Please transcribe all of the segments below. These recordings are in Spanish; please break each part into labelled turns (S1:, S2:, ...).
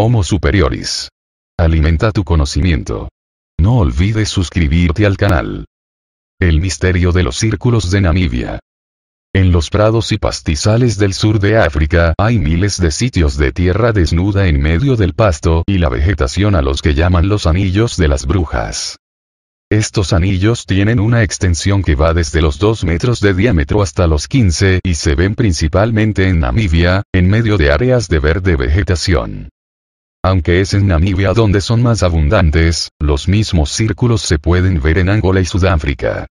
S1: Homo Superioris. Alimenta tu conocimiento. No olvides suscribirte al canal. El misterio de los círculos de Namibia. En los prados y pastizales del sur de África hay miles de sitios de tierra desnuda en medio del pasto y la vegetación a los que llaman los anillos de las brujas. Estos anillos tienen una extensión que va desde los 2 metros de diámetro hasta los 15 y se ven principalmente en Namibia, en medio de áreas de verde vegetación. Aunque es en Namibia donde son más abundantes, los mismos círculos se pueden ver en Angola y Sudáfrica.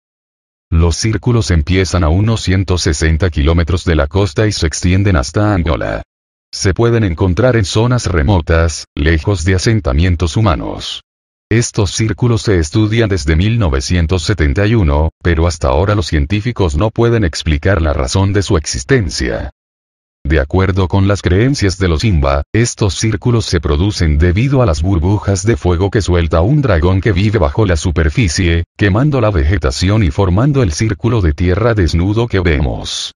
S1: Los círculos empiezan a unos 160 kilómetros de la costa y se extienden hasta Angola. Se pueden encontrar en zonas remotas, lejos de asentamientos humanos. Estos círculos se estudian desde 1971, pero hasta ahora los científicos no pueden explicar la razón de su existencia. De acuerdo con las creencias de los Imba, estos círculos se producen debido a las burbujas de fuego que suelta un dragón que vive bajo la superficie, quemando la vegetación y formando el círculo de tierra desnudo que vemos.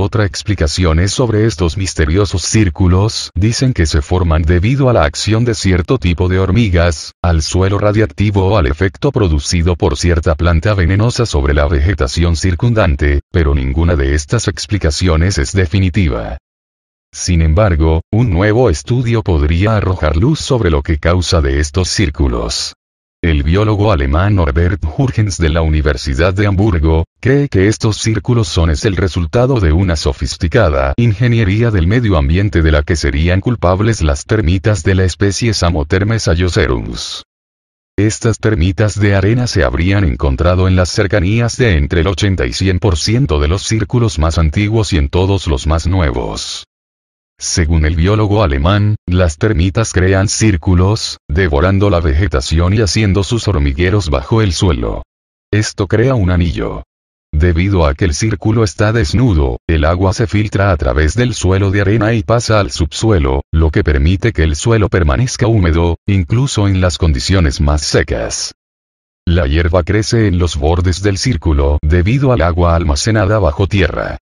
S1: Otra explicación es sobre estos misteriosos círculos, dicen que se forman debido a la acción de cierto tipo de hormigas, al suelo radiactivo o al efecto producido por cierta planta venenosa sobre la vegetación circundante, pero ninguna de estas explicaciones es definitiva. Sin embargo, un nuevo estudio podría arrojar luz sobre lo que causa de estos círculos. El biólogo alemán Norbert Jürgens de la Universidad de Hamburgo, Cree que estos círculos son es el resultado de una sofisticada ingeniería del medio ambiente de la que serían culpables las termitas de la especie Samothermes Ayocerums. Estas termitas de arena se habrían encontrado en las cercanías de entre el 80 y 100% de los círculos más antiguos y en todos los más nuevos. Según el biólogo alemán, las termitas crean círculos, devorando la vegetación y haciendo sus hormigueros bajo el suelo. Esto crea un anillo, Debido a que el círculo está desnudo, el agua se filtra a través del suelo de arena y pasa al subsuelo, lo que permite que el suelo permanezca húmedo, incluso en las condiciones más secas. La hierba crece en los bordes del círculo debido al agua almacenada bajo tierra.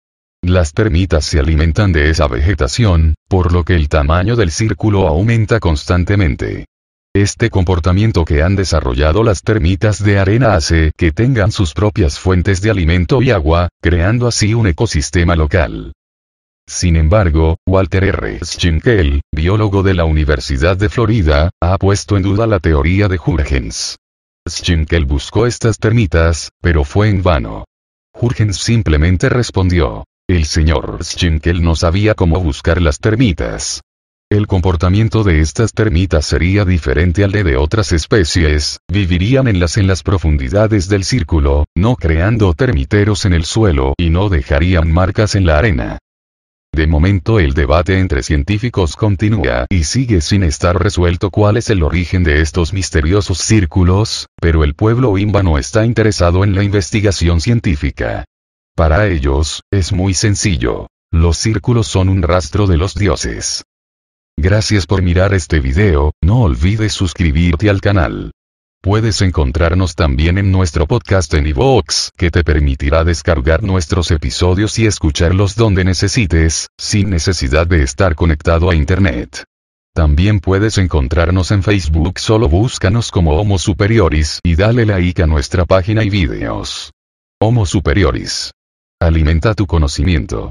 S1: Las termitas se alimentan de esa vegetación, por lo que el tamaño del círculo aumenta constantemente. Este comportamiento que han desarrollado las termitas de arena hace que tengan sus propias fuentes de alimento y agua, creando así un ecosistema local. Sin embargo, Walter R. Schinkel, biólogo de la Universidad de Florida, ha puesto en duda la teoría de Jurgens. Schinkel buscó estas termitas, pero fue en vano. Jurgens simplemente respondió, el señor Schinkel no sabía cómo buscar las termitas. El comportamiento de estas termitas sería diferente al de, otras especies, vivirían en las en las profundidades del círculo, no creando termiteros en el suelo y no dejarían marcas en la arena. De momento el debate entre científicos continúa y sigue sin estar resuelto cuál es el origen de estos misteriosos círculos, pero el pueblo imba no está interesado en la investigación científica. Para ellos, es muy sencillo. Los círculos son un rastro de los dioses. Gracias por mirar este video, no olvides suscribirte al canal. Puedes encontrarnos también en nuestro podcast en iVoox, que te permitirá descargar nuestros episodios y escucharlos donde necesites, sin necesidad de estar conectado a Internet. También puedes encontrarnos en Facebook, solo búscanos como Homo Superioris y dale like a nuestra página y videos. Homo Superioris. Alimenta tu conocimiento.